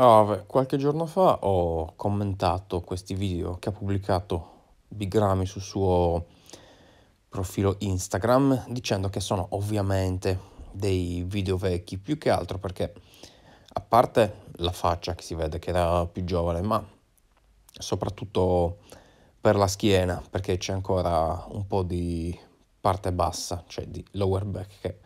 Allora, ah, qualche giorno fa ho commentato questi video che ha pubblicato Bigrami sul suo profilo Instagram dicendo che sono ovviamente dei video vecchi, più che altro perché a parte la faccia che si vede che era più giovane, ma soprattutto per la schiena, perché c'è ancora un po' di parte bassa, cioè di lower back che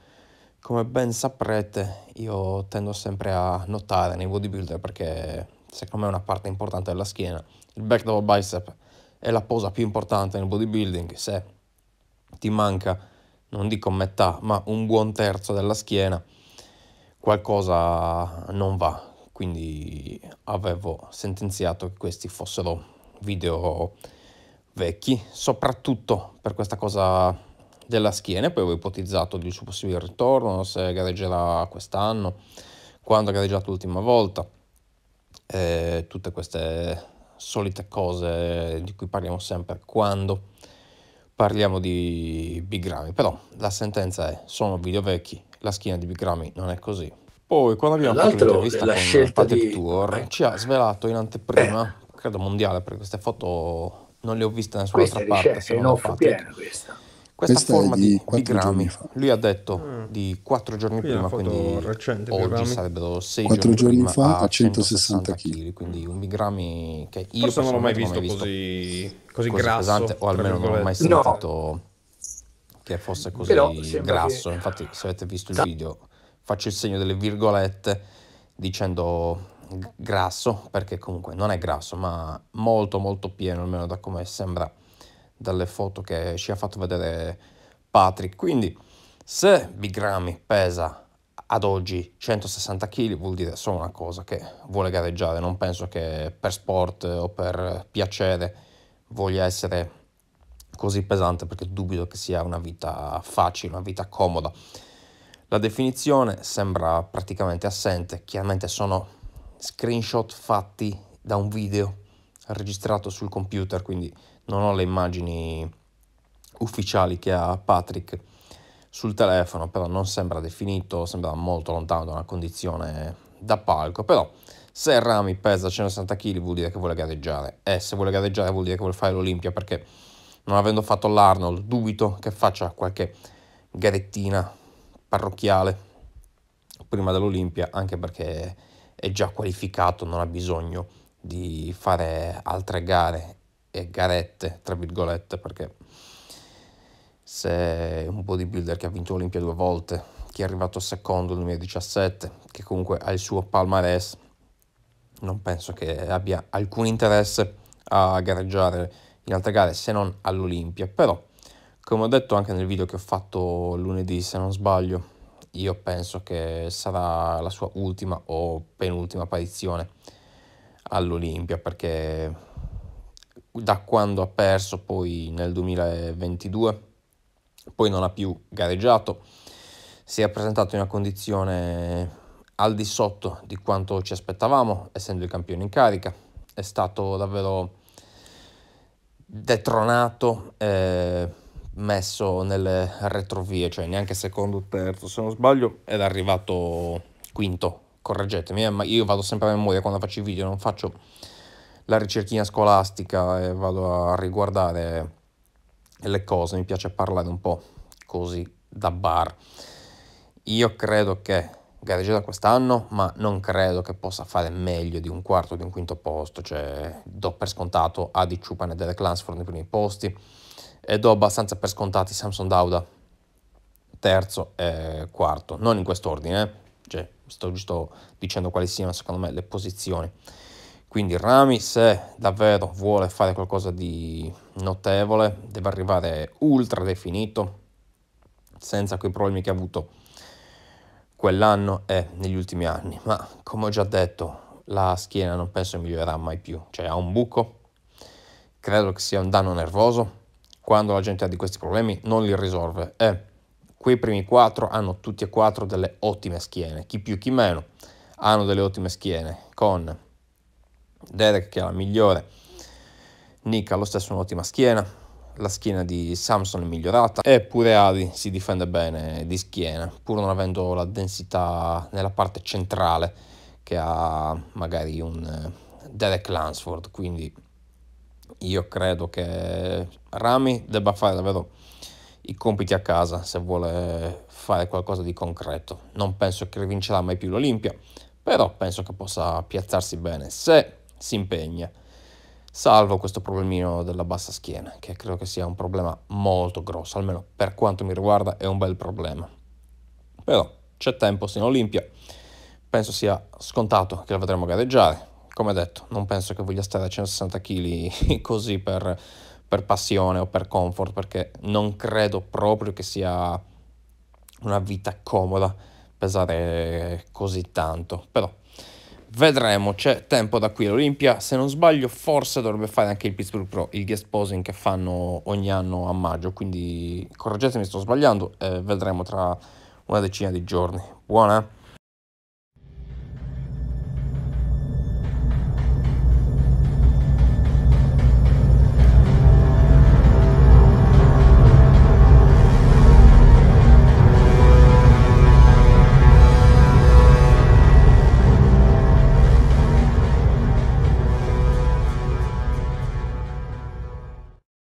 come ben saprete, io tendo sempre a notare nei bodybuilder perché secondo me è una parte importante della schiena. Il back double bicep è la posa più importante nel bodybuilding. Se ti manca, non dico metà, ma un buon terzo della schiena, qualcosa non va. Quindi avevo sentenziato che questi fossero video vecchi, soprattutto per questa cosa della schiena e poi avevo ipotizzato il suo possibile ritorno, se gareggerà quest'anno, quando ha gareggiato l'ultima volta, eh, tutte queste solite cose di cui parliamo sempre quando parliamo di Big Ramy, però la sentenza è sono video vecchi, la schiena di Big Ramy non è così. Poi quando abbiamo fatto l'intervista la con Patrick di... Tour eh. ci ha svelato in anteprima, eh. credo mondiale, perché queste foto non le ho viste da nessun'altra parte, se non piena, questa. Questa, Questa forma di, di grammi, lui ha detto mm. di 4 giorni qui prima, quindi recente, oggi grammi. sarebbero 6 4 giorni, giorni fa a 160 kg, quindi un bigrammi che io Forse non l'ho mai visto, mai visto così, così, così pesante o almeno non l'ho mai sentito no. che fosse così Però, grasso. Che... Infatti se avete visto il video faccio il segno delle virgolette dicendo grasso perché comunque non è grasso ma molto molto pieno almeno da come sembra dalle foto che ci ha fatto vedere Patrick. Quindi se Big Ramy pesa ad oggi 160 kg vuol dire solo una cosa, che vuole gareggiare, non penso che per sport o per piacere voglia essere così pesante perché dubito che sia una vita facile, una vita comoda. La definizione sembra praticamente assente, chiaramente sono screenshot fatti da un video registrato sul computer, quindi non ho le immagini ufficiali che ha Patrick sul telefono, però non sembra definito, sembra molto lontano da una condizione da palco, però se Rami pesa 160 kg vuol dire che vuole gareggiare e se vuole gareggiare vuol dire che vuole fare l'Olimpia perché non avendo fatto l'Arnold dubito che faccia qualche garettina parrocchiale prima dell'Olimpia anche perché è già qualificato, non ha bisogno di fare altre gare e garette, tra virgolette, perché se un bodybuilder che ha vinto l'Olimpia due volte, che è arrivato secondo nel 2017, che comunque ha il suo palmarès, non penso che abbia alcun interesse a gareggiare in altre gare se non all'Olimpia. Però, come ho detto anche nel video che ho fatto lunedì, se non sbaglio, io penso che sarà la sua ultima o penultima apparizione all'Olimpia perché da quando ha perso poi nel 2022 poi non ha più gareggiato si è presentato in una condizione al di sotto di quanto ci aspettavamo essendo il campione in carica è stato davvero detronato eh, messo nelle retrovie cioè neanche secondo o terzo se non sbaglio ed è arrivato quinto correggetemi, eh, ma io vado sempre a memoria quando faccio i video, non faccio la ricerchina scolastica e vado a riguardare le cose, mi piace parlare un po' così da bar. Io credo che gareggia da quest'anno, ma non credo che possa fare meglio di un quarto, o di un quinto posto, cioè do per scontato Adi Chupan e Derek Lansford nei primi posti e do abbastanza per scontati Samson Dauda terzo e quarto, non in quest'ordine, eh sto giusto dicendo quali siano secondo me le posizioni. Quindi Rami se davvero vuole fare qualcosa di notevole deve arrivare ultra definito, senza quei problemi che ha avuto quell'anno e negli ultimi anni. Ma come ho già detto, la schiena non penso migliorerà mai più, cioè ha un buco, credo che sia un danno nervoso. Quando la gente ha di questi problemi non li risolve e Quei primi quattro hanno tutti e quattro delle ottime schiene, chi più chi meno hanno delle ottime schiene, con Derek che è la migliore, Nick ha lo stesso un'ottima schiena, la schiena di Samson è migliorata, eppure Ari si difende bene di schiena, pur non avendo la densità nella parte centrale che ha magari un eh, Derek Lansford, quindi io credo che Rami debba fare davvero i compiti a casa se vuole fare qualcosa di concreto. Non penso che vincerà mai più l'Olimpia, però penso che possa piazzarsi bene se si impegna, salvo questo problemino della bassa schiena, che credo che sia un problema molto grosso, almeno per quanto mi riguarda è un bel problema. Però c'è tempo se in Olimpia, penso sia scontato che la vedremo gareggiare. Come detto, non penso che voglia stare a 160 kg così per per passione o per comfort, perché non credo proprio che sia una vita comoda pesare così tanto, però vedremo, c'è tempo da qui l'Olimpia, se non sbaglio forse dovrebbe fare anche il Pittsburgh Pro, il guest posing che fanno ogni anno a maggio, quindi correggetemi se sto sbagliando, eh, vedremo tra una decina di giorni. Buona? Eh?